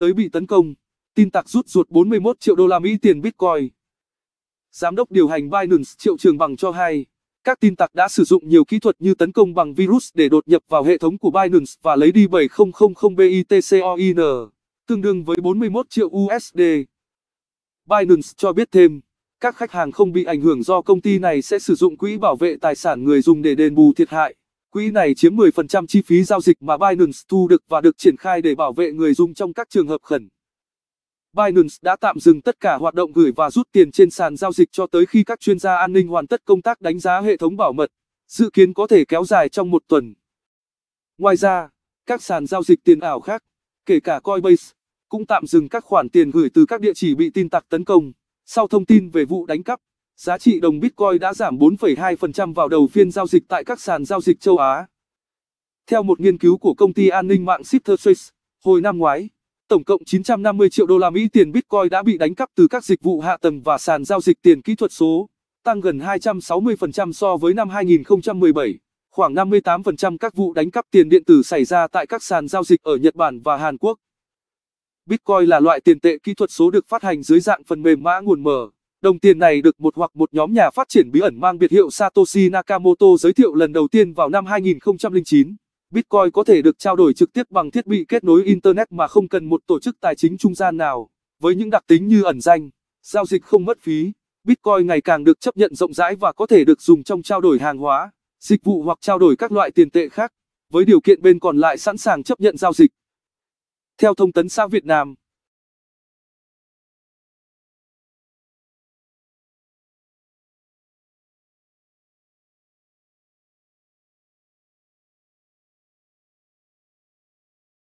tới bị tấn công. Tin tặc rút ruột 41 triệu đô la Mỹ tiền Bitcoin. Giám đốc điều hành Binance Triệu Trường Bằng cho hay, các tin tặc đã sử dụng nhiều kỹ thuật như tấn công bằng virus để đột nhập vào hệ thống của Binance và lấy đi 7000 BITCOIN, tương đương với 41 triệu USD. Binance cho biết thêm, các khách hàng không bị ảnh hưởng do công ty này sẽ sử dụng quỹ bảo vệ tài sản người dùng để đền bù thiệt hại. Quỹ này chiếm 10% chi phí giao dịch mà Binance thu được và được triển khai để bảo vệ người dùng trong các trường hợp khẩn. Binance đã tạm dừng tất cả hoạt động gửi và rút tiền trên sàn giao dịch cho tới khi các chuyên gia an ninh hoàn tất công tác đánh giá hệ thống bảo mật, dự kiến có thể kéo dài trong một tuần. Ngoài ra, các sàn giao dịch tiền ảo khác, kể cả Coinbase, cũng tạm dừng các khoản tiền gửi từ các địa chỉ bị tin tặc tấn công, sau thông tin về vụ đánh cắp giá trị đồng Bitcoin đã giảm 4,2% vào đầu phiên giao dịch tại các sàn giao dịch châu Á. Theo một nghiên cứu của công ty an ninh mạng Shifter hồi năm ngoái, tổng cộng 950 triệu đô la Mỹ tiền Bitcoin đã bị đánh cắp từ các dịch vụ hạ tầng và sàn giao dịch tiền kỹ thuật số, tăng gần 260% so với năm 2017. Khoảng 58% các vụ đánh cắp tiền điện tử xảy ra tại các sàn giao dịch ở Nhật Bản và Hàn Quốc. Bitcoin là loại tiền tệ kỹ thuật số được phát hành dưới dạng phần mềm mã nguồn mở. Đồng tiền này được một hoặc một nhóm nhà phát triển bí ẩn mang biệt hiệu Satoshi Nakamoto giới thiệu lần đầu tiên vào năm 2009. Bitcoin có thể được trao đổi trực tiếp bằng thiết bị kết nối Internet mà không cần một tổ chức tài chính trung gian nào. Với những đặc tính như ẩn danh, giao dịch không mất phí, Bitcoin ngày càng được chấp nhận rộng rãi và có thể được dùng trong trao đổi hàng hóa, dịch vụ hoặc trao đổi các loại tiền tệ khác, với điều kiện bên còn lại sẵn sàng chấp nhận giao dịch. Theo thông tấn xã Việt Nam,